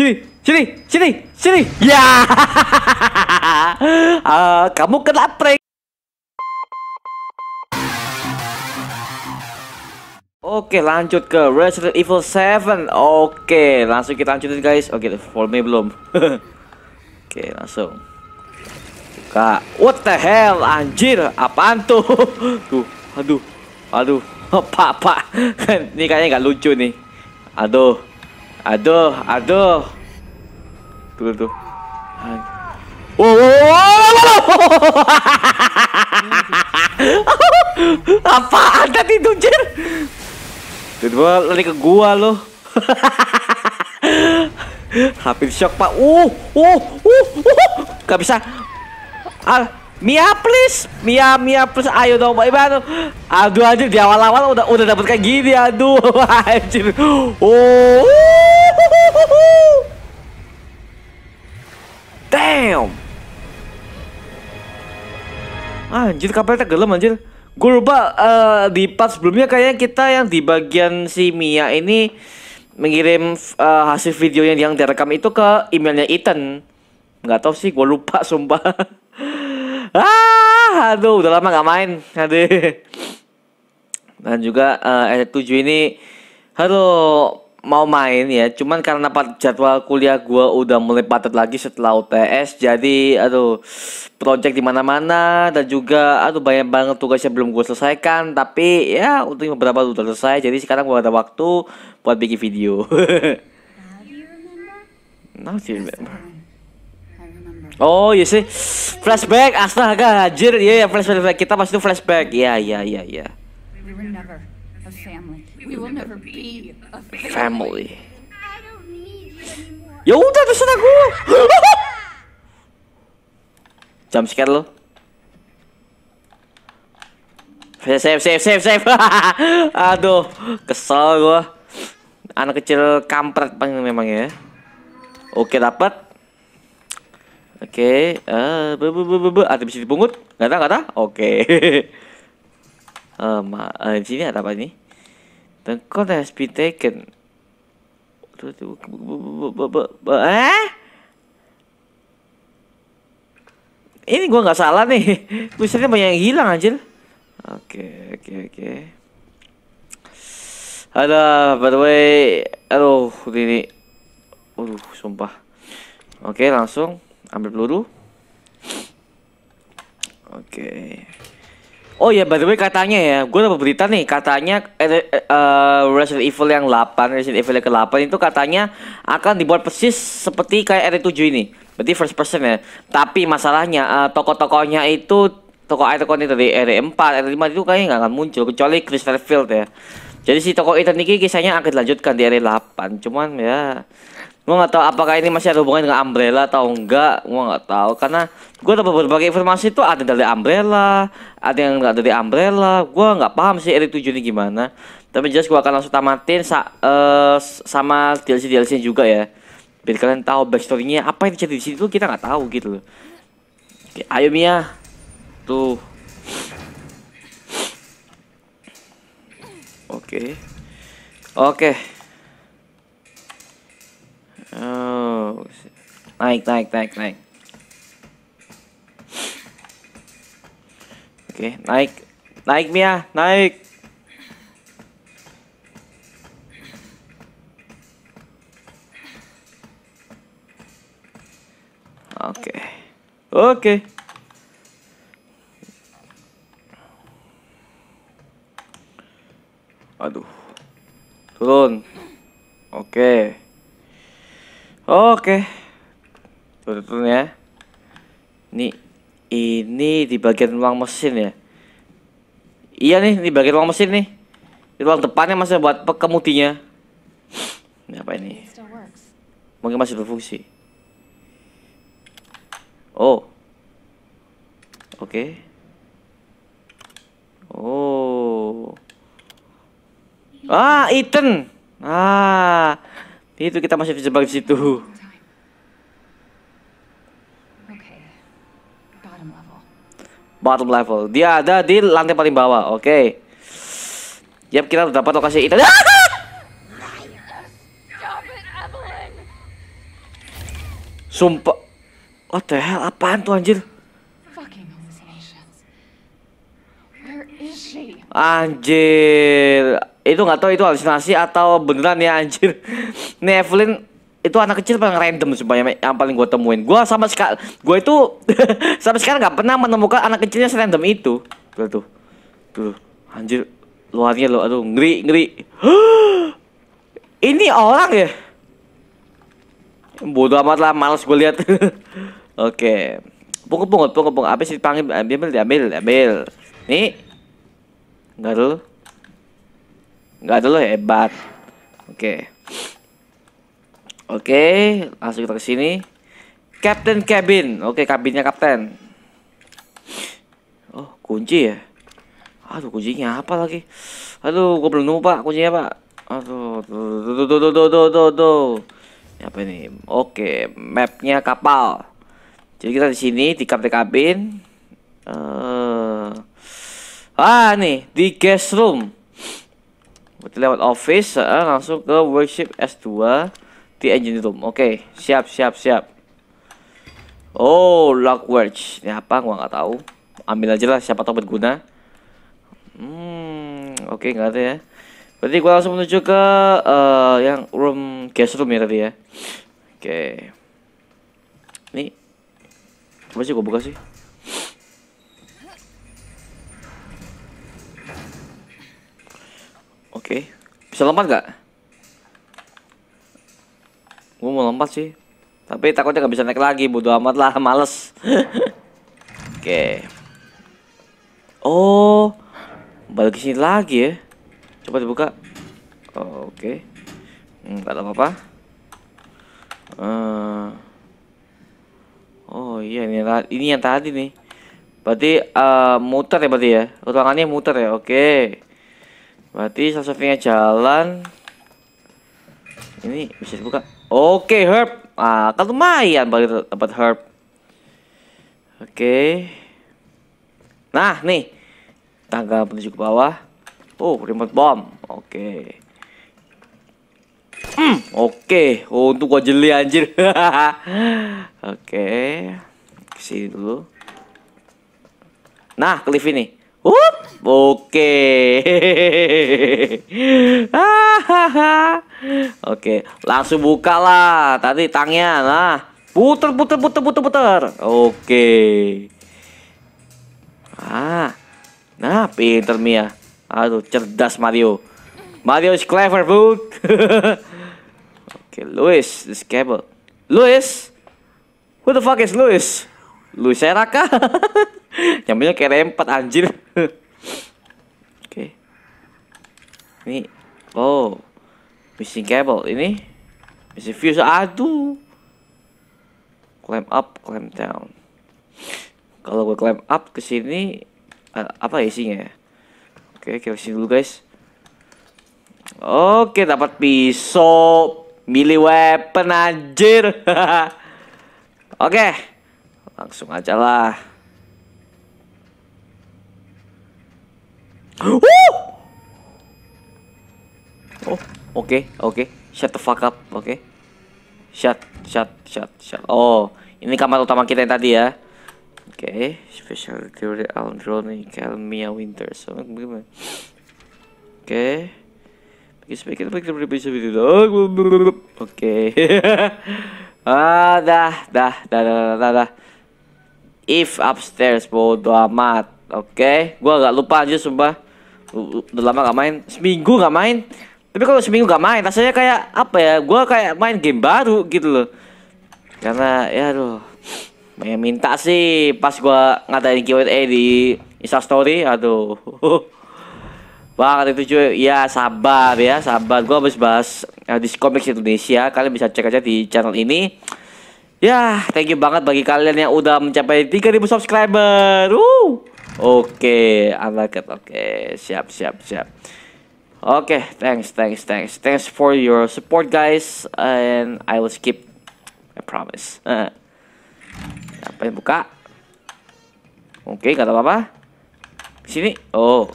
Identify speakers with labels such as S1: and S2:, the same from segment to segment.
S1: Sini, sini, sini, sini. Ya. uh, kamu kena prank. Oke lanjut ke Resident Evil 7 Oke langsung kita lanjutin guys Oke for me belum Oke langsung Buka What the hell anjir Apaan tuh Tuh aduh Aduh Apa-apa Ini kayaknya nggak lucu nih Aduh Aduh, aduh. Tuh tuh. Wow, Apa ada di Jir? Tiba-tiba lari ke gua loh. Hampir shock, Pak. Uh, uh, uh, uh. uh. Gak bisa. Ah, Mia please Mia Mia please ayo dong Pak Iba aduh anjir di awal-awal udah udah dapet kayak gini aduh anjir oh damn anjir kapalnya tenggelam anjir gue lupa uh, eh, di part sebelumnya kayaknya kita yang di bagian si Mia ini mengirim uh, hasil video yang yang direkam itu ke emailnya Ethan nggak tahu sih gue lupa sumpah ah, aduh, udah lama nggak main. nanti. Dan juga uh, tujuh 7 ini, halo mau main ya cuman karena jadwal kuliah gua udah mulai padat lagi setelah UTS jadi aduh project di mana-mana dan juga aduh banyak banget tugas yang belum gue selesaikan tapi ya untuk beberapa udah selesai jadi sekarang gua ada waktu buat bikin video Now do you remember? Oh iya sih flashback astaga hajir iya yeah, flashback, flashback kita pasti flashback iya iya iya iya family. Ya udah terserah gue. Jam sekian lo. Save save save save. Aduh, kesel gue Anak kecil kampret memang ya. Oke dapat. Oke, okay. uh, bu bu bu ada bisa dipungut? Gak tahu, gak tahu. Oke. Okay. uh, uh, di sini ada apa ini? The code has been taken. Eh? Ini gua nggak salah nih. Tulisannya banyak yang hilang anjir. Oke, okay, oke, okay, oke. Okay. Ada, by the way, aduh, ini, aduh, sumpah. Oke, okay, langsung ambil peluru oke okay. oh ya yeah, by the way katanya ya gue dapat berita nih katanya uh, Resident Evil yang 8 Resident Evil yang ke 8 itu katanya akan dibuat persis seperti kayak RE7 ini berarti first person ya tapi masalahnya uh, tokoh-tokohnya itu tokoh Iron dari RE4 RE5 itu kayaknya nggak akan muncul kecuali Christopher Field ya jadi si tokoh Ethan ini kisahnya akan dilanjutkan di RE8 cuman ya gua nggak tahu apakah ini masih ada hubungannya dengan umbrella atau enggak gua nggak tahu karena gua dapat berbagai informasi itu ada dari umbrella ada yang enggak dari umbrella gua nggak paham sih eri tujuh ini gimana tapi jelas gua akan langsung tamatin sa uh, sama DLC DLC juga ya biar kalian tahu backstorynya apa yang terjadi di situ kita nggak tahu gitu loh Oke, ayo Mia tuh oke oke Oh. Naik, naik, naik, naik. Oke, okay, naik. Naik Mia, naik. Oke. Okay. Oke. Okay. Aduh. Turun. Oke. Okay. Oke. Turun ya. Ini ini di bagian ruang mesin ya. Iya nih, di bagian ruang mesin nih. Di ruang depannya masih ya, buat kemudinya. Ini apa ini? Mungkin masih berfungsi. Oh. Oke. Okay. Oh. Ah, Ethan. Ah. Itu kita masih bisa di situ. bottom level. Dia ada di lantai paling bawah. Oke. Okay. Yap, kita dapat lokasi itu. Sumpah. What the hell? Apaan tuh anjir? Anjir. Itu nggak tahu itu halusinasi atau beneran ya anjir. Nih itu anak kecil paling random supaya yang paling gue temuin gue sama sekali gue itu sama sekali nggak pernah menemukan anak kecilnya serandom itu tuh tuh tuh anjir luarnya lo aduh ngeri ngeri ini orang ya bodoh amat lah males gue lihat oke pungut pungut pungut pungut apa sih dipanggil ambil ambil ambil ambil nih nggak ada lo nggak ada hebat oke okay. Oke, langsung kita ke sini. Captain Cabin. Oke, kabinnya kapten. Oh, kunci ya. Aduh, kuncinya apa lagi? Aduh, gue belum nemu, Pak. Kuncinya, Pak. Aduh, tuh, tuh, tuh, tuh, tuh, tuh, tuh, Apa ini? Oke, mapnya kapal. Jadi kita di sini di kapten kabin. Uh, eh, ah, nih di guest room. Berarti lewat office, uh, langsung ke workshop S2 di engine room. Oke, okay. siap, siap, siap. Oh, lock wedge. Ini apa? Gua nggak tahu. Ambil aja lah, siapa tahu berguna. Hmm, oke okay, nggak ada ya. Berarti gua langsung menuju ke uh, yang room guest room ya tadi ya. Oke. Okay. Nih. apa sih gua buka sih. Oke. Okay. Bisa lompat nggak? Gue mau lompat sih. Tapi takutnya gak bisa naik lagi, bodo amat lah, males. Oke. Okay. Oh, balik sini lagi ya. Coba dibuka. Oh, Oke. Okay. Hmm, Enggak ada apa-apa. Uh, oh iya ini ini yang tadi nih. Berarti uh, muter ya berarti ya. Ruangannya muter ya. Oke. Okay. Berarti sasafinya jalan. Ini bisa dibuka. Oke, herb. Ah, kan lumayan bagi dapat herb. Oke. Nah, nih. Tangga menuju ke bawah. Oh, remote bomb. Oke. Hmm, oke. Oh, untuk gua jeli anjir. oke. Kesini dulu. Nah, cliff ini. Up, oke. Okay. oke, langsung buka lah. Tadi tangnya lah, Puter puter puter puter puter. Oke. Okay. Ah. Nah, pinter Mia. Aduh, cerdas Mario. Mario is clever, bro. oke, okay, Luis, this cable. Luis? Who the fuck is Luis? Lu seraka. Nyambungnya kayak rempet anjir. Oke. Okay. Ini oh. Missing cable ini. Missing fuse aduh. Climb up, climb down. Kalau gue climb up ke sini uh, apa isinya ya? Oke, okay, kita sini dulu guys. Oke, okay, dapat pisau, milih weapon anjir. Oke. okay. Langsung aja lah. Oh! oh, oke, okay, oke. Okay. Shut the fuck up, oke. Okay. Shut, shut, shut, shut. Oh, ini kamar utama kita yang tadi ya. Oke, okay. special theory Aldroni drone Winter. So, gimana? Oke. Okay. Sebaiknya kita bisa dong. Oke. ah, dah, dah, dah, dah, dah, dah if upstairs bodo amat oke okay? gua gak lupa aja sumpah udah lama gak main seminggu gak main tapi kalau seminggu gak main rasanya kayak apa ya gua kayak main game baru gitu loh karena ya aduh main ya minta sih pas gua ngadain Q&A di Instastory aduh banget itu cuy ya sabar ya sabar gua habis bahas uh, eh, di komik Indonesia kalian bisa cek aja di channel ini Ya, thank you banget bagi kalian yang udah mencapai 3000 subscriber. Woo. Oke, okay, unlocked. Oke, okay. siap siap siap. Oke, okay, thanks thanks thanks. Thanks for your support guys and I will skip I promise. Apa yang buka? Oke, okay, gak ada apa-apa. Sini. Oh.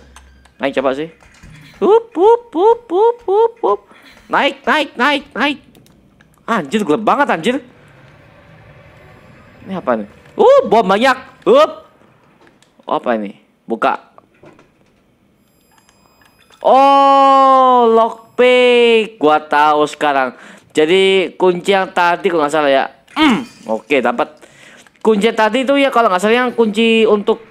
S1: Naik coba sih. Up up up up up up. Naik naik naik naik. Anjir, gelap banget anjir. Ini apa nih? Uh, bom banyak. Up. Uh. Apa ini? Buka. Oh, lockpick. Gua tahu sekarang. Jadi kunci yang tadi kalau nggak salah ya. Mm. Oke, okay, dapat. Kunci tadi itu ya kalau nggak salah yang kunci untuk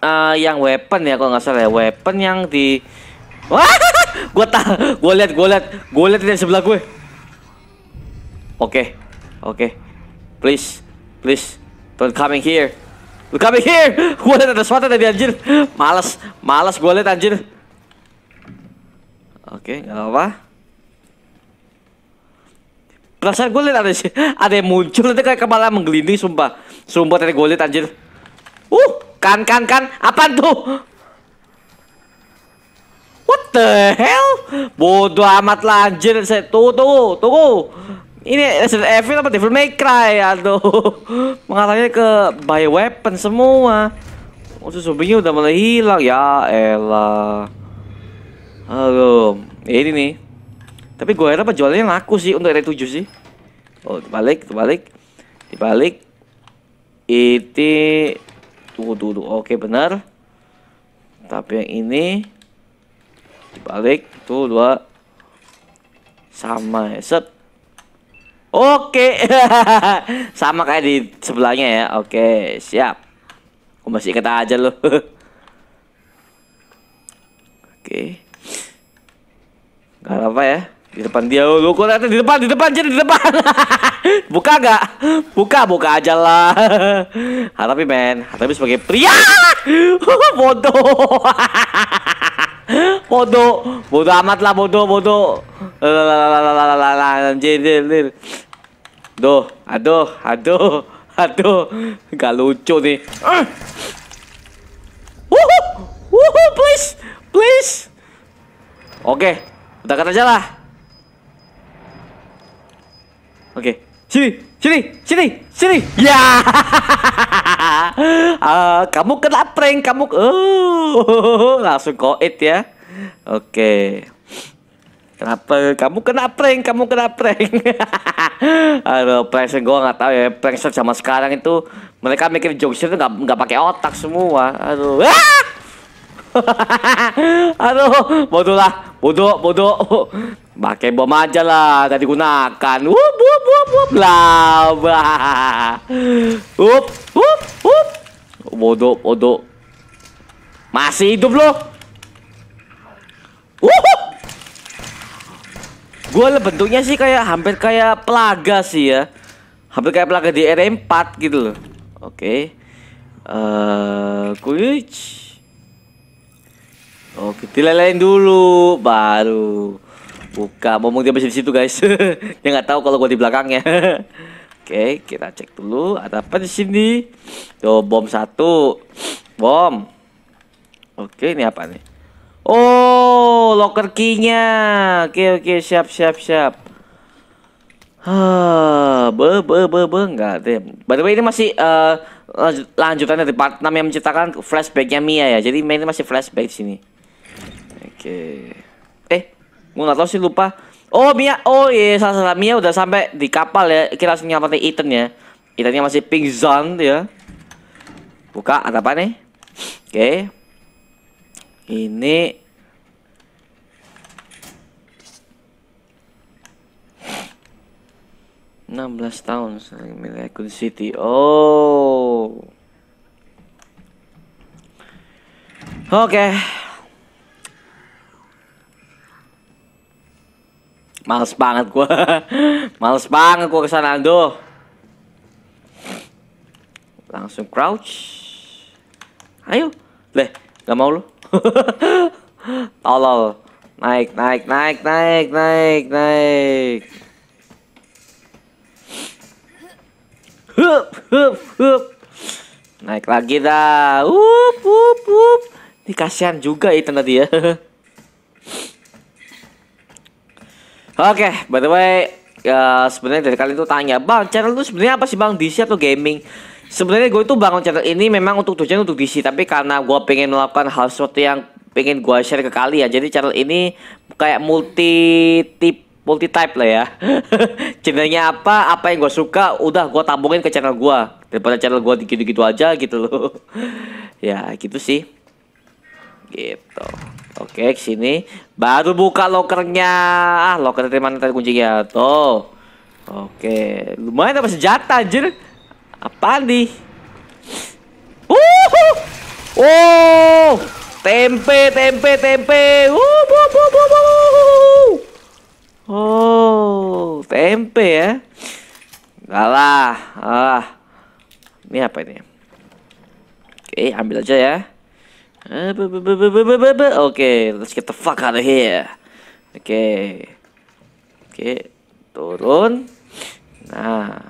S1: uh, yang weapon ya kalau nggak salah ya. Weapon yang di Wah, gua tak, gue lihat, gua lihat, gua lihat di sebelah gue. Oke, okay, oke, okay. please, Please, don't coming here. Don't coming here. Gue liat ada SWAT tadi anjir. Malas, malas. gue liat anjir. Oke, okay, gak apa-apa. Perasaan gue liat ada, sih. ada yang muncul nanti kayak kepala menggelinding sumpah. Sumpah tadi gue liat anjir. Uh, kan kan kan, apa tuh? What the hell? Bodoh amat lah anjir. Tuh tunggu, tunggu ini Resident Evil apa Devil May Cry aduh mengarahnya ke weapon semua Musuh oh, zombie udah mulai hilang ya elah Halo ya, ini nih tapi gue harap jualnya laku sih untuk R7 sih oh dibalik dibalik dibalik itu tunggu dulu oke benar tapi yang ini dibalik tuh dua sama ya set Oke. Sama kayak di sebelahnya ya. Oke, siap. Aku masih kata aja loh. Oke. Gak apa-apa ya. Di depan dia oh, lu kok di depan, di depan jadi di depan. buka gak? Buka, buka aja lah. Harapi men, harapi sebagai pria. Bodoh bodoh bodoh amat lah bodoh bodoh anjir aduh aduh aduh aduh gak lucu nih uh. uh please please oke okay. udah aja lah oke okay. sini Sini, sini, sini. Ya. uh, kamu kena prank, kamu uh, langsung koit ya. Oke. Okay. Kenapa kamu kena prank, kamu kena prank. Aduh, prank gua nggak tahu ya. Prank sama sekarang itu mereka mikir jokes itu nggak nggak pakai otak semua. Aduh. Ah! Aduh, bodoh lah, bodoh, bodoh. Pakai bom aja lah, tadi gunakan. Wup, wup, wup, wup, laba. Up, up, up. Bodoh, bodoh. Masih hidup loh. up, Gue bentuknya sih kayak hampir kayak pelaga sih ya. Hampir kayak pelaga di R4 gitu loh. Oke. Okay. Eh, uh, glitch. Oke, dilelein dulu baru. Buka, ngomong dia masih di situ guys. dia nggak tahu kalau gua di belakangnya. Oke, kita cek dulu ada apa di sini. Tuh bom satu, bom. Oke, ini apa nih? Oh, locker keynya Oke, oke, siap, siap, siap. Hah, be be be be enggak deh. By the way ini masih uh, lanjutannya di part 6 yang menciptakan flashbacknya Mia ya. Jadi main ini masih flashback di sini. Oke. Okay gue nggak tahu sih lupa oh Mia oh iya, iya salah salah Mia udah sampai di kapal ya kita langsung nyelamatin Ethan ya Ethannya masih Pink Zone ya buka ada apa nih oke okay. ini enam belas tahun sering milik City. Oh. Oke. Okay. Males banget gua. Males banget gua kesana doh. Langsung crouch. Ayo. Leh, gak mau lu. Tolol. Naik, naik, naik, naik, naik, naik. Hup, hup, hup. Naik lagi dah. Up, up, up. Ini kasihan juga itu tadi ya. Oke, okay, by the way, ya sebenarnya dari kalian tuh tanya, "Bang, channel lu sebenarnya apa sih, Bang? DC atau gaming?" Sebenarnya gue itu bangun channel ini memang untuk tujuan untuk DC, tapi karena gue pengen melakukan hal sesuatu yang pengen gue share ke kalian. Jadi channel ini kayak multi tip multi type lah ya. Channelnya apa, apa yang gue suka, udah gue tambungin ke channel gue daripada channel gue gitu-gitu aja gitu loh. ya gitu sih. Gitu. Oke, ke sini. Baru buka lokernya. Ah, loker dari mana tadi kuncinya? Tuh. Oke, lumayan tapi senjata anjir. Apa nih? Uh. Oh. Tempe, tempe, tempe. Uh, bu, bu, bu, bu. Oh, tempe ya. Enggak lah. Ah. Ini apa ini? Oke, ambil aja ya. Oke, let's get the fuck out of here. Oke. Okay. Oke, okay. turun. Nah,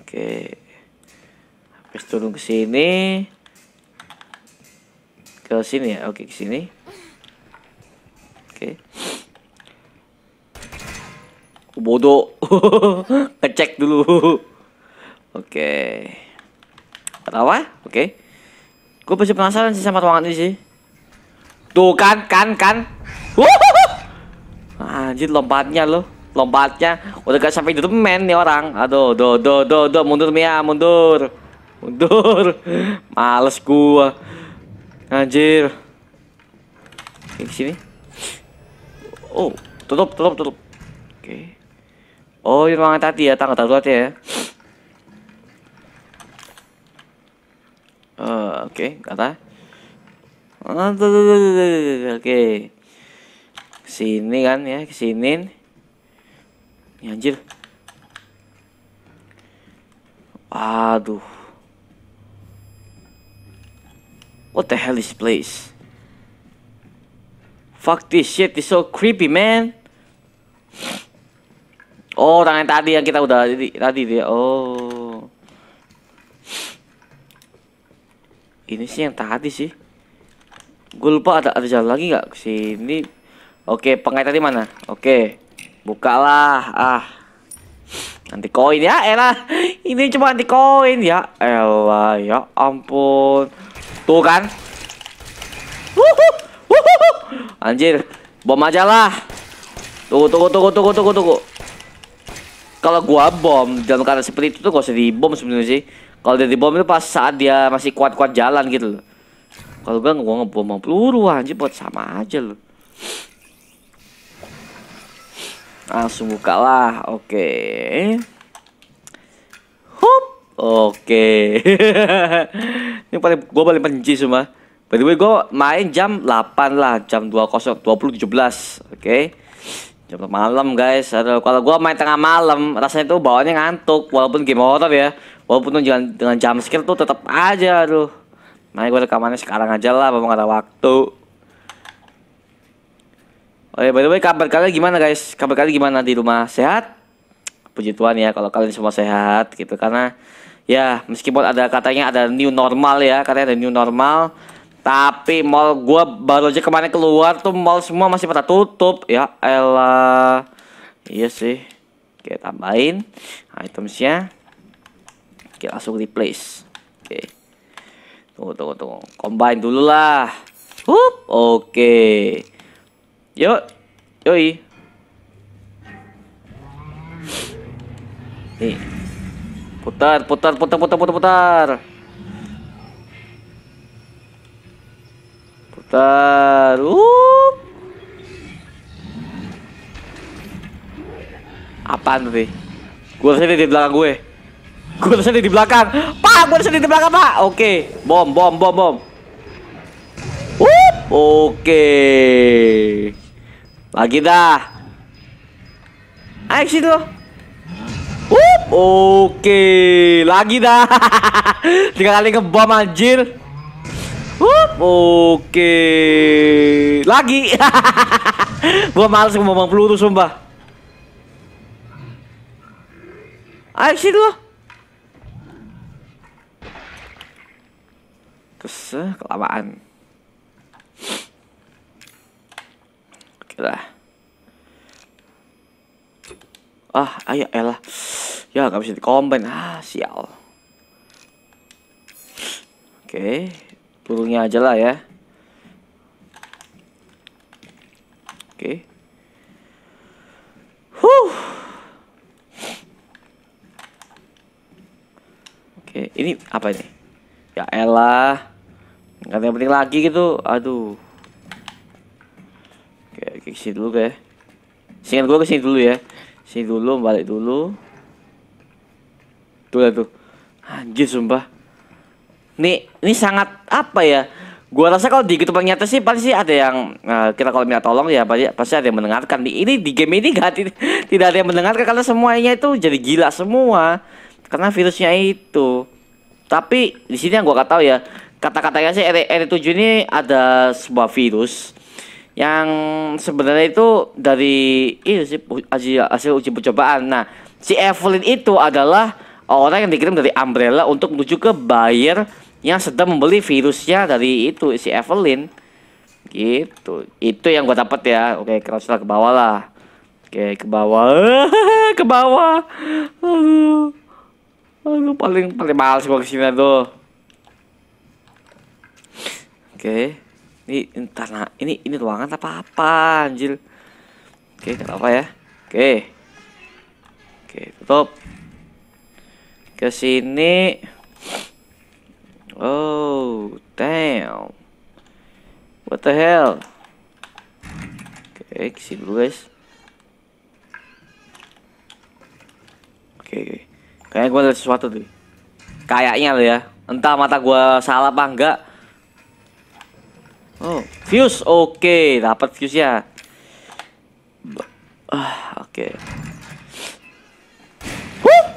S1: oke. Okay. Habis turun ke sini. Ke sini ya. Oke, okay, ke sini. Oke. Okay. Bodoh. Ngecek dulu. Oke. Okay. Apa? Oke. Okay. Gue masih penasaran sih sama ruangan ini sih. Tuh kan, kan, kan. Anjir lompatnya loh lompatnya udah gak sampai men nih orang aduh do do do do mundur Mia mundur mundur males gua anjir di sini oh tutup tutup tutup oke oh ini ruangan tadi ya tangga darurat ya Oh, oke kata oh, oke sini kan ya kesinin ya, anjir aduh what the hell is place fuck this shit is so creepy man oh orang yang tadi yang kita udah tadi dia oh ini sih yang tadi sih gue lupa ada ada jalan lagi nggak sini oke pengai tadi mana oke bukalah ah nanti koin ya elah ini cuma nanti koin ya elah ya ampun tuh kan anjir bom aja lah tunggu tunggu tunggu tunggu tunggu tunggu kalau gua bom dalam keadaan seperti itu tuh gak usah dibom sebenarnya sih kalau dia dibom itu pas saat dia masih kuat-kuat jalan gitu loh. Kalau gue gue ngebom mau peluru anjir buat sama aja loh. Langsung buka lah. Oke. Okay. Hop. Oke. Okay. Ini paling gue paling benci semua. By the way gue main jam 8 lah, jam tujuh 2017. Oke. Okay. Jam malam guys. Aduh, kalau gua main tengah malam, rasanya tuh bawaannya ngantuk walaupun game horror ya. Walaupun dengan dengan jam skill tuh tetap aja aduh. Makanya gua rekamannya sekarang aja lah, belum ada waktu. Oke oh ya, by the way kabar kalian gimana guys? Kabar kalian gimana di rumah? Sehat? Puji Tuhan ya kalau kalian semua sehat gitu karena ya meskipun ada katanya ada new normal ya, katanya ada new normal tapi mall gue baru aja kemarin keluar tuh mall semua masih pada tutup ya. Ella Iya sih. Oke, tambahin itemsnya. Oke, langsung replace. Oke. Tunggu, tunggu, tunggu. Combine dulu lah. Hup, oke. Yuk. Yoi. Nih. Putar, putar, putar, putar, putar, putar. Bentar. Uh. Apaan tuh? Gue harusnya di belakang gue. Gue harusnya di belakang. Pak, gue harusnya di belakang, Pak. Oke. Bom, bom, bom, bom. Uh. Oke. Lagi dah. Ayo situ. Oke. Lagi dah. tinggal kali ngebom anjir. Oke. oke. Lagi. gua males ngomong peluru sumpah. Ayo sih dulu. Kesel kelamaan. Oke lah. Ah, ayo elah. Ya, nggak bisa dikombin. Ah, sial. Oke, okay burungnya aja lah ya oke huh oke ini apa ini ya elah nggak ada yang penting lagi gitu aduh oke okay, kesini dulu ya singkat gue kesini dulu ya sini dulu balik dulu tuh lah tuh anjir sumpah ini ini sangat apa ya gua rasa kalau di gitu nyata sih pasti sih ada yang uh, kita kalau minta tolong ya pasti, pasti ada yang mendengarkan di ini di game ini gak tidak ada yang mendengarkan karena semuanya itu jadi gila semua karena virusnya itu tapi di sini yang gua gak tahu ya kata-katanya sih R 7 ini ada sebuah virus yang sebenarnya itu dari itu iya sih hasil hasil uji percobaan. Nah, si Evelyn itu adalah orang yang dikirim dari Umbrella untuk menuju ke Bayer yang sedang membeli virusnya dari itu si Evelyn gitu itu yang gue dapat ya oke keraslah ke bawah lah oke ke bawah ke bawah lalu lalu paling paling mahal sih kesini tuh oke ini entar nah ini ini ruangan apa apa anjir oke kenapa ya oke oke tutup ke sini Oh, damn. What the hell? Oke, okay, kesini dulu guys. Oke, okay, okay. kayaknya gue ada sesuatu tuh. Kayaknya lo ya. Entah mata gue salah apa enggak. Oh, fuse. Oke, okay, dapat fuse ya. Ah, oke. Okay.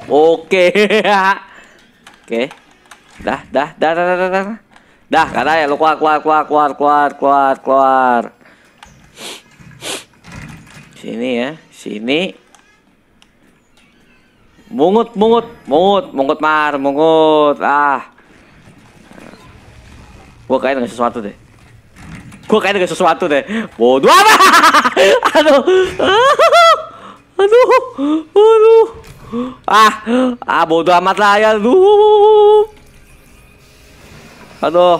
S1: Oke. Okay. oke. Okay. Dah, dah, dah, dah, dah, dah. Dah, dah ya dah keluar, keluar, keluar, keluar, keluar, keluar, keluar. Sini ya, sini. Mungut, mungut, mungut, mungut mar, mungut. Ah. Gua kayaknya dengan sesuatu deh. Gua kayaknya dengan sesuatu deh. Bodoh apa? aduh. Aduh. Aduh. Ah, ah bodoh amat lah ya. Aduh. Aduh.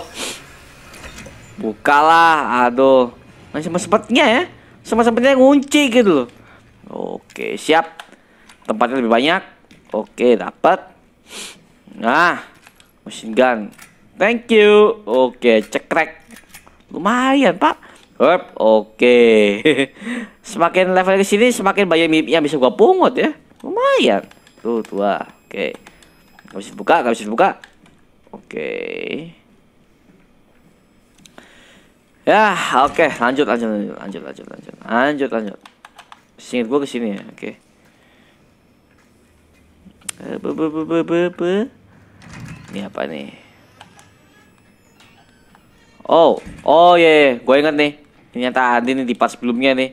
S1: Bukalah, aduh. Masih sempatnya ya. Sama sempatnya ngunci gitu loh. Oke, siap. Tempatnya lebih banyak. Oke, dapat. Nah, mesin gun. Thank you. Oke, cekrek. Lumayan, Pak. Herb, oke. semakin level ke sini semakin banyak mimpi yang bisa gua pungut ya. Lumayan. Tuh, tua. Oke. Gak bisa buka, gak bisa buka. Oke. Ya, oke, okay. lanjut, lanjut, lanjut, lanjut, lanjut, lanjut, lanjut, lanjut. Singkat gue ke sini ya, oke. Okay. Eh, Ini apa nih? Oh, oh ya, yeah, gue inget nih. Ini nih di part sebelumnya nih.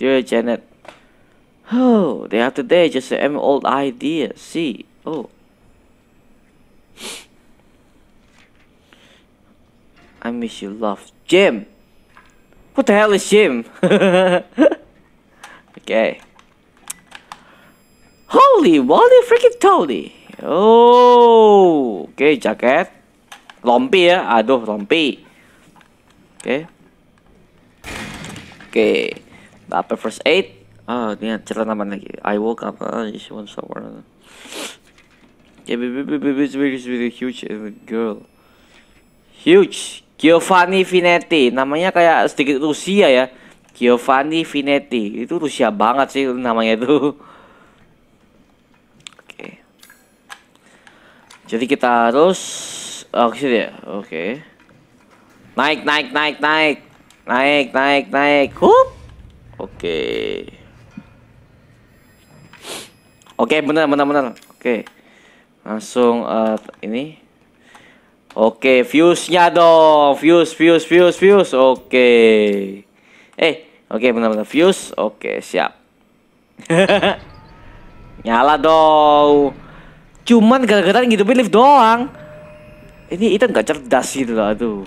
S1: Dear Janet, oh, they have today just an old idea. See, oh, I miss you, love. Jim! What the hell is Jim? okay. Holy Wally freaking Tony. Oh, oke okay, jaket. Rompi ya, aduh rompi. Oke. Okay. Oke. Okay. Apa first aid? Ah, oh, ini cerita nama lagi. I woke up. Ah, this one somewhere. Yeah, baby, baby, baby, baby, baby, huge girl. Huge Giovanni Finetti, namanya kayak sedikit Rusia ya Giovanni Finetti, itu Rusia banget sih namanya itu oke jadi kita harus oh eh, ya oke okay. naik naik naik naik naik naik naik Hup. oke oke okay, bener bener bener oke langsung uh, ini Oke, views-nya dong, views, views, views, views. Oke, eh, oke, benar-benar views. Oke, siap. Nyala dong. Cuman gara-gara gitu lift doang. Ini Ethan gak cerdas gitu loh, aduh.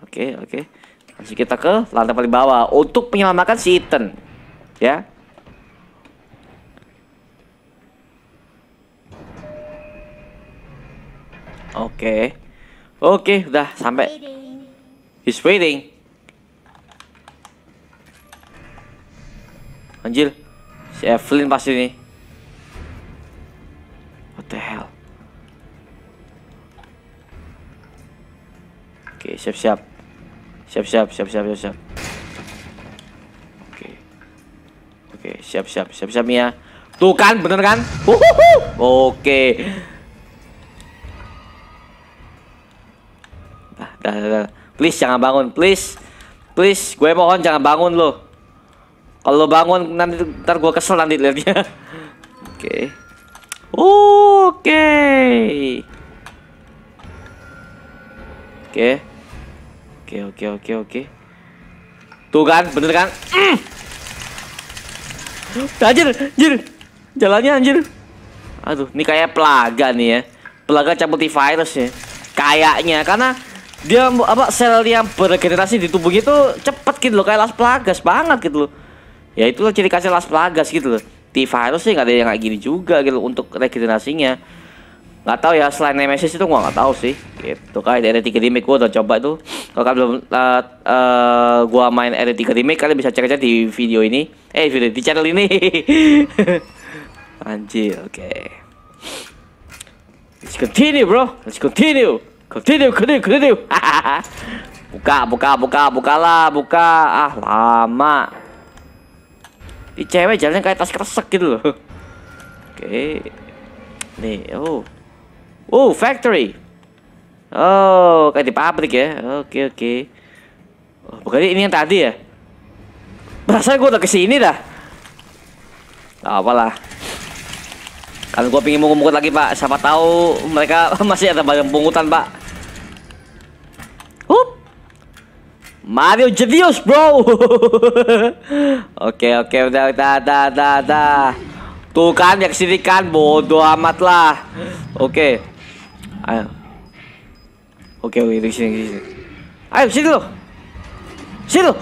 S1: Oke, oke. Langsung kita ke lantai paling bawah untuk menyelamatkan si Ethan. Ya. Oke. Oke, udah sampai. He's waiting. Anjir. Si Evelyn pasti nih. What the hell? Oke, siap-siap. Siap-siap, siap-siap, siap-siap. Oke. Oke, siap-siap, siap-siap Mia. Tuh kan, bener kan? Oke. Oke. please jangan bangun please please gue mohon jangan bangun lo kalau bangun nanti ntar gue kesel nanti liatnya oke oke oke oke oke oke oke tuh kan bener kan mm. anjir anjir jalannya anjir aduh ini kayak pelaga nih ya pelaga campur virus ya kayaknya karena dia apa sel yang bergenerasi di tubuh itu cepet gitu loh kayak Las Plagas banget gitu loh ya itu ciri khasnya Las Plagas gitu loh t virus sih nggak ada yang kayak gini juga gitu untuk regenerasinya nggak tahu ya selain Nemesis itu gua nggak tahu sih gitu kayak dari tiga remake gua udah coba itu kalau kalian belum uh, uh, gua main RE3 remake kalian bisa cek aja di video ini eh video di channel ini anjir oke okay. let's continue bro let's continue Continue, continue, continue. buka, buka, buka, bukalah, buka. Ah, lama. Di cewek jalan kayak tas kresek gitu loh. Oke. Nih, oh. Oh, factory. Oh, kayak di pabrik ya. Oke, oke. Oh, okay. bukannya ini yang tadi ya? Perasaan gue udah kesini dah. apalah. Kan gue pingin mungut lagi pak. Siapa tahu mereka masih ada banyak pungutan pak. Hup. Mario Jadius, bro. oke, oke, udah, udah, udah, udah, udah. Tuh kan, ya kesini kan, bodo amat lah. Oke. Ayo. Oke, oke, di sini, kesini. Ayo, sini lo. Sini lo.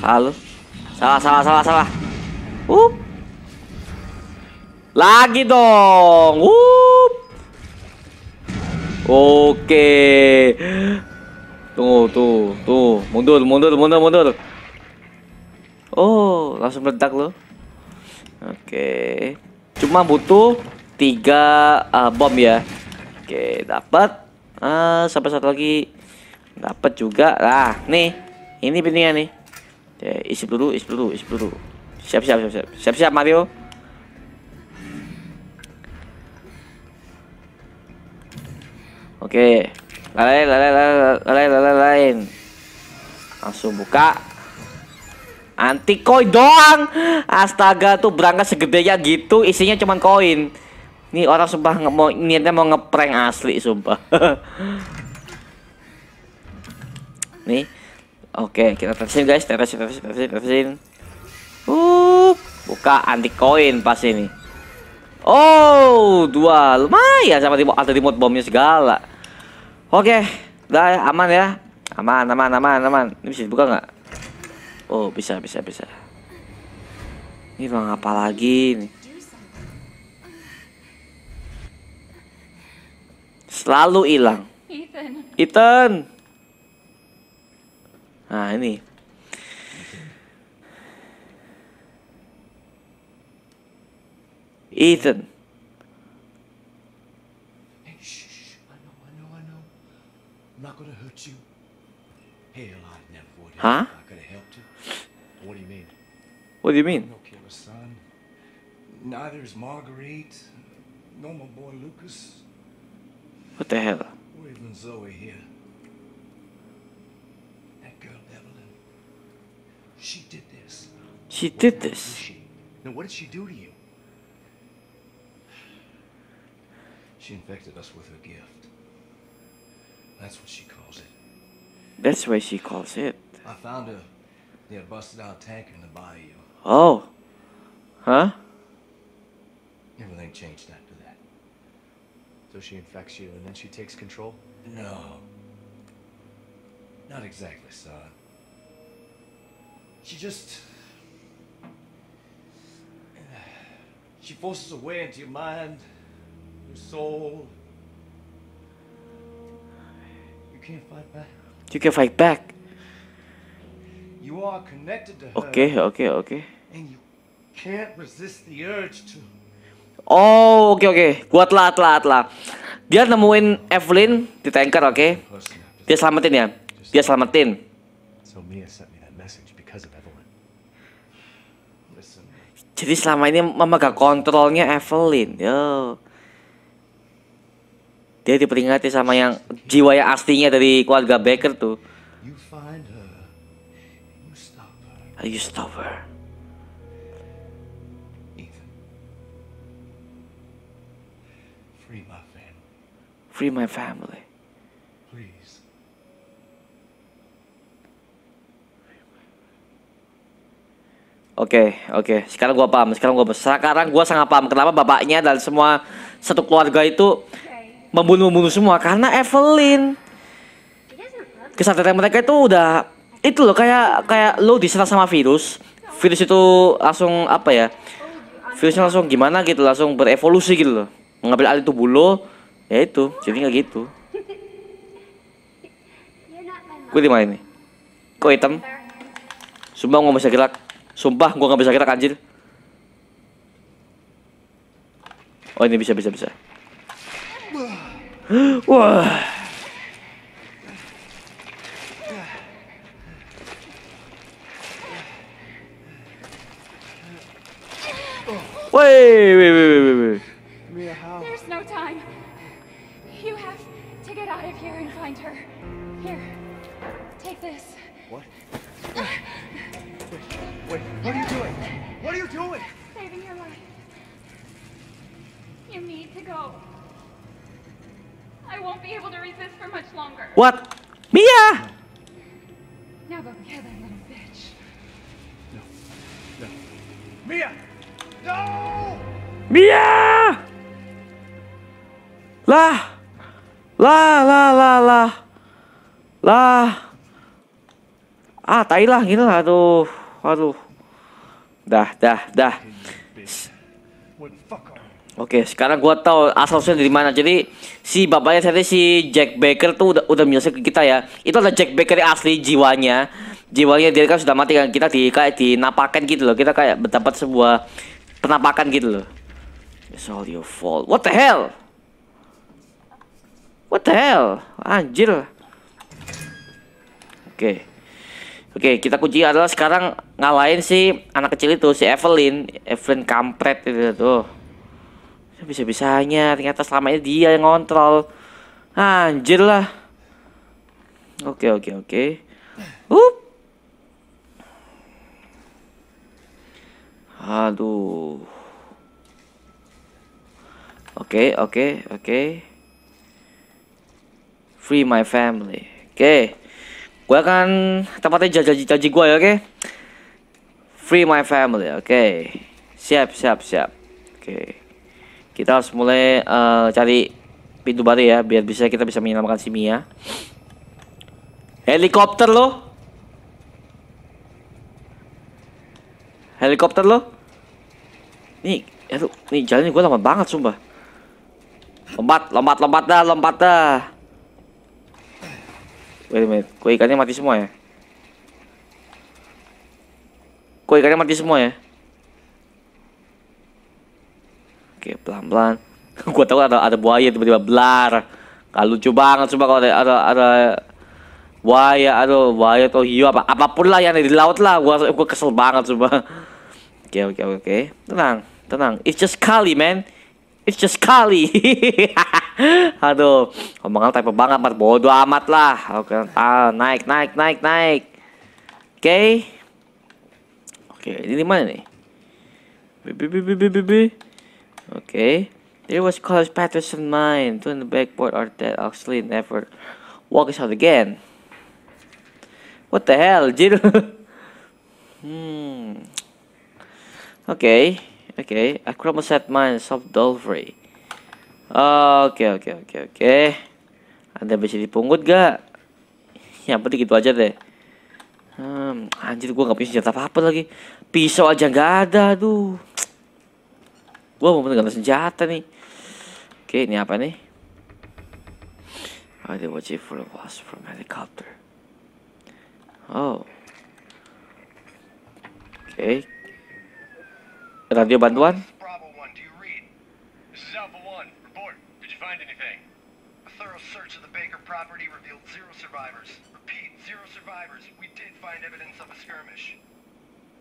S1: Salah lo. Salah, salah, salah, salah. Uh. Lagi dong. Uh. Oke. Tunggu, tuh, tuh. Mundur, mundur, mundur, mundur. Oh, langsung meledak loh. Oke. Cuma butuh tiga uh, bom ya. Oke, dapat. Uh, sampai satu lagi dapat juga. Nah, nih. Ini pentingnya nih. Oke, isi dulu, isi dulu, isi dulu. Siap, siap, siap, siap. Siap, siap Mario. Oke. lain lain lain lain lain. lain Langsung buka. Anti koin doang. Astaga tuh berangkat segedenya gitu, isinya cuman koin. Nih orang sumpah mau niatnya mau ngeprank asli sumpah. Nih. Oke, kita terusin guys, terusin terusin terusin terusin. Uh, buka anti koin pas ini. Oh, dua lumayan sama tipe ada remote bomnya segala. Oke, udah aman ya. Aman, aman, aman, aman. Ini bisa dibuka nggak? Oh, bisa, bisa, bisa. Ini bang apa lagi ini? Selalu hilang. Ethan. Ethan. Nah, ini. Ethan. I'm not gonna hurt you. Hell, I never would have. Huh? I could have helped you. What do you mean? What do you mean? No killer son. Neither is Marguerite, nor my boy Lucas. What the hell? Or even Zoe here. That girl Evelyn. She did this. She what did this. She? Now what did she do to you? She infected us with her gift. That's what she calls it. That's way she calls it. I found her near a busted out tanker in the bayou. Oh. Huh? Everything changed after that. So she infects you and then she takes control? No. Not exactly, son. She just... She forces her way into your mind, your soul, You can fight back. You are connected to her. Okay, okay, okay. And you can't resist the urge to. Oh, oke okay, oke. Okay. Kuat lah, telat lah. Dia nemuin Evelyn di tanker, oke? Okay? Dia selamatin ya. Dia selamatin. Jadi selama ini mama gak kontrolnya Evelyn. Yo dia diperingati sama yang jiwa yang aslinya dari keluarga Baker tuh you find her you stop her you stop her free my family free my family Oke, okay, oke. Okay. Sekarang gua paham. Sekarang gua sekarang gua sangat paham kenapa bapaknya dan semua satu keluarga itu membunuh-membunuh semua karena Evelyn. Kesadaran mereka itu udah itu loh kayak kayak lo diserang sama virus. Virus itu langsung apa ya? Virusnya langsung gimana gitu, langsung berevolusi gitu loh. Mengambil alih tubuh lo, ya itu. Jadi nggak gitu. Gue di mana ini? Kok item Sumpah gue gak bisa gerak. Sumpah gue gak bisa gerak anjir. Oh ini bisa bisa bisa. Whoa. Wait, wait, wait, wait. What? Mia! Mia! Mia! Lah! Lah, lah, lah, lah. Lah. Ah, tai lah gini lah. Aduh. Aduh. Dah, dah, dah. Oke, sekarang gua tahu asal usulnya dari mana. Jadi si bapaknya tadi si Jack Baker tuh udah udah menyelesaikan ke kita ya. Itu adalah Jack Baker yang asli jiwanya. Jiwanya dia kan sudah mati kan kita di kayak dinapakan gitu loh. Kita kayak mendapat sebuah penampakan gitu loh. It's all your fault. What the hell? What the hell? Anjir. Oke. Okay. Oke, okay, kita kunci adalah sekarang ngalahin si anak kecil itu si Evelyn, Evelyn kampret itu tuh bisa-bisanya ternyata selama ini dia yang ngontrol anjir lah oke oke oke up aduh oke oke oke free my family oke gue akan tempatnya jaji jaji gue ya oke free my family oke siap siap siap oke okay kita harus mulai uh, cari pintu baru ya biar bisa kita bisa menyelamatkan si Mia helikopter lo helikopter lo nih aduh nih jalannya gue lama banget sumpah lompat lompat lompat dah lompat dah wait a minute kue ikannya mati semua ya kue ikannya mati semua ya Oke, pelan-pelan. gue tahu ada ada buaya tiba-tiba belar. Kalau lucu banget coba kalau ada ada, ada buaya, aduh buaya atau hiu apa apapun lah yang ada di laut lah. Gua gua kesel banget coba. Oke, oke, oke. Tenang, tenang. It's just kali, man. It's just kali. Aduh, omongan type banget amat bodoh amat lah. Oke, ah, naik naik naik naik. Oke. Okay. Oke, okay, ini mana nih? Bi bi bi bi bi bi. Okay. There was Carlos Patterson mine to in the backboard or that actually never walk us out again. What the hell, jiru? hmm. Okay. Okay. A Acromoset mine soft dolphry. Oke, okay, oke, okay, oke, okay, oke. Ada bisa dipungut gak? Yang penting gitu aja deh. Hmm, anjir gua nggak punya senjata apa-apa lagi. Pisau aja nggak ada, tuh. Wow, pumunta ka na sa Jata ni. Okay, niyapa I ah, did watch it for a wasp from helicopter. Oh. Okay. Radio bantuan? This is Alpha 1. Report. Did you find anything? A thorough search of the property revealed zero survivors. Repeat, zero survivors. We did find evidence of a skirmish.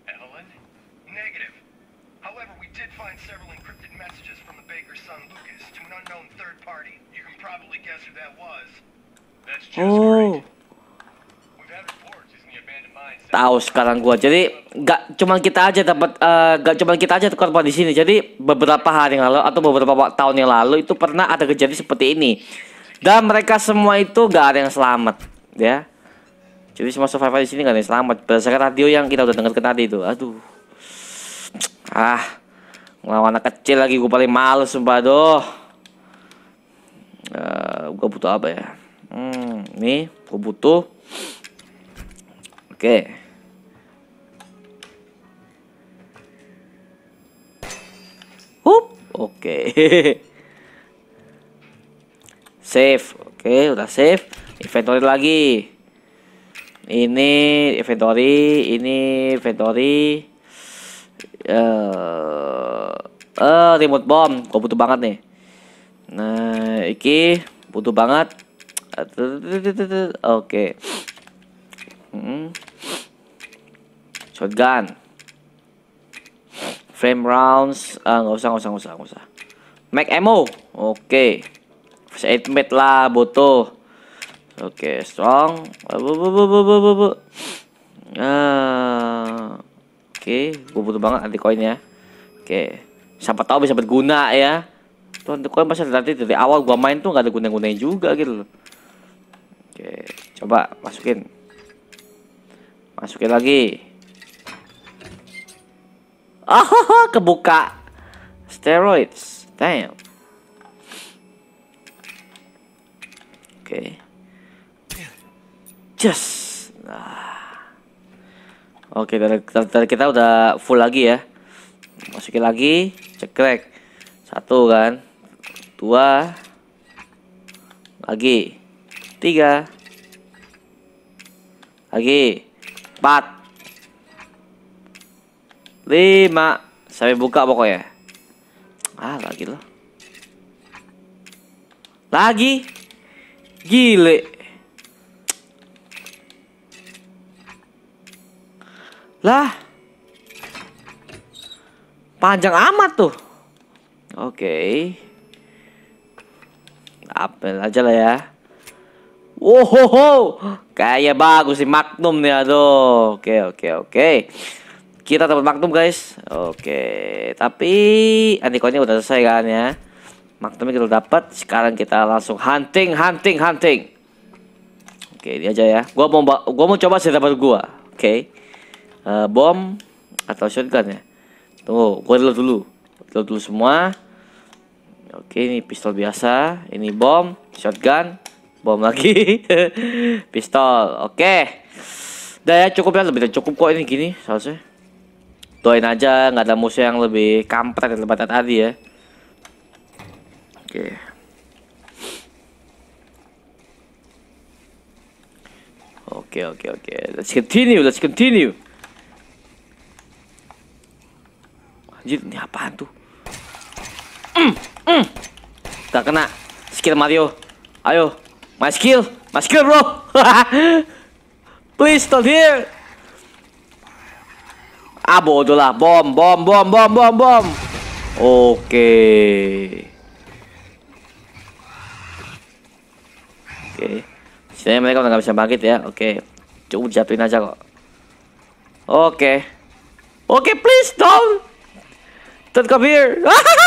S1: Evelyn? Negative. However, we did find several encrypted messages from the baker's son Lucas to an unknown third party. You can probably guess who that was. That's just oh. great. Tahu sekarang gua. Jadi gak cuman kita aja dapat uh, eh, gak cuman kita aja korban di sini. Jadi beberapa hari yang lalu atau beberapa tahun yang lalu itu pernah ada kejadian seperti ini. Dan mereka semua itu gak ada yang selamat, ya. Jadi semua survivor di sini gak ada yang selamat berdasarkan radio yang kita udah dengar tadi itu. Aduh. Ah, ngelawan anak kecil lagi gue paling males sumpah doh. Uh, eh, gue butuh apa ya? Hmm, ini gue butuh. Oke. Okay. oke. Okay. save, oke, okay, udah save. Inventory lagi. Ini inventory, ini inventory eh uh, uh, remote bomb kok butuh banget nih nah iki butuh banget oke okay. hmm. shotgun frame rounds ah nggak usah nggak usah nggak usah nggak usah Mac ammo oke okay. first aid lah butuh oke okay, strong uh, bu bu bu bu bu ah. Oke, gue butuh banget anti koin ya. Oke, siapa tahu bisa berguna ya. Tuh anti koin pasti nanti dari awal gua main tuh nggak ada guna-gunanya juga gitu loh. Oke, coba masukin. Masukin lagi. Ah, oh, kebuka. Steroids. Damn. Oke. Okay. Just. Nah. Oke, dari, kita udah full lagi ya. Masukin lagi, cekrek. Satu kan. Dua. Lagi. Tiga. Lagi. Empat. Lima. Sampai buka pokoknya. Ah, lagi loh. Lagi. Gile. Lah. Panjang amat tuh. Oke. Okay. Apel aja lah ya. wow Kayak bagus sih Magnum nih aduh. Oke, okay, oke, okay, oke. Okay. Kita dapat Magnum, guys. Oke, okay. tapi antikonya udah selesai kan ya. Magnumnya kita dapat. Sekarang kita langsung hunting, hunting, hunting. Oke, okay, ini aja ya. Gua mau gua mau coba sih dapat gua. Oke. Okay uh, bom atau shotgun ya tunggu gue reload dulu reload dulu semua oke ini pistol biasa ini bom shotgun bom lagi pistol oke ya cukup ya lebih cukup kok ini gini seharusnya doain aja nggak ada musuh yang lebih kampret daripada tadi ya oke Oke okay, oke okay, oke. Okay. Let's continue. Let's continue. Anjir, ini apaan tuh? Mm, mm. Gak kena. Skill Mario. Ayo. My skill. My skill, bro. Please, don't here. Ah, bodoh lah. Bom, bom, bom, bom, bom, bom. Oke. Oke. Saya mereka nggak bisa bangkit ya. Oke. coba Cukup jatuhin aja kok. Oke. Oke, please, don't. Don't come here.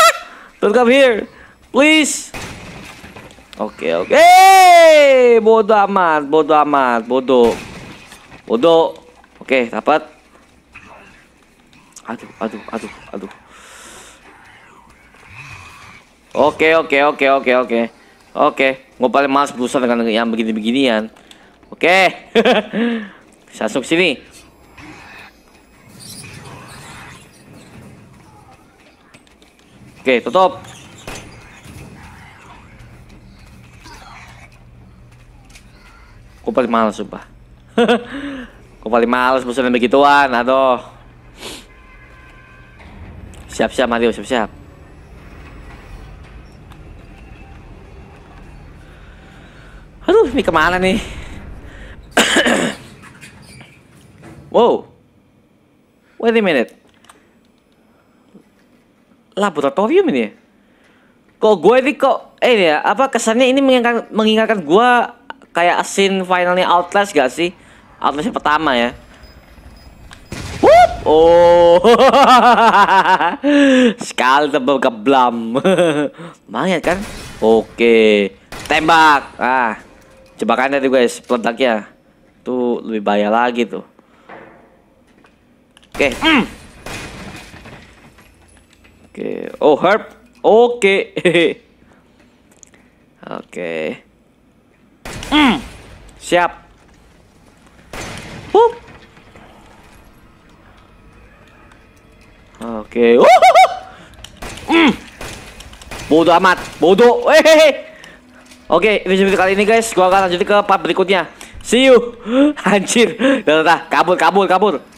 S1: Don't come here. Please. Oke, okay, oke. Okay. bodoh amat, bodoh amat, bodoh. Bodoh. Oke, okay, dapat. Aduh, aduh, aduh, aduh. Oke, oke, oke, oke, oke. Oke, gue paling males berusaha dengan yang begini-beginian. Oke. Sasuk sini. Oke, tutup. Aku paling males sumpah. Aku paling males musuhnya begituan, aduh. Siap-siap Mario, siap-siap. Aduh, ini kemana nih? wow. Wait a minute laboratorium ini ya? Kok gue ini kok eh ini ya apa kesannya ini mengingatkan mengingatkan gue kayak scene finalnya Outlast gak sih? Outlast yang pertama ya. Wup! Oh. Sekali tebel keblam. Banyak kan? Oke. Tembak. Ah. coba Jebakan tadi guys, ya, ya Tuh lebih bahaya lagi tuh. Oke. Mm. Oke. Okay. Oh, harp. Oke. Oke. hmm, Siap. Oke. Okay. Uh. Mm. Bodoh amat. Bodoh. Hehehe. Oke, okay, video kali ini guys, gua akan lanjut ke part berikutnya. See you. Anjir. Dah, dah, kabur, kabur, kabur.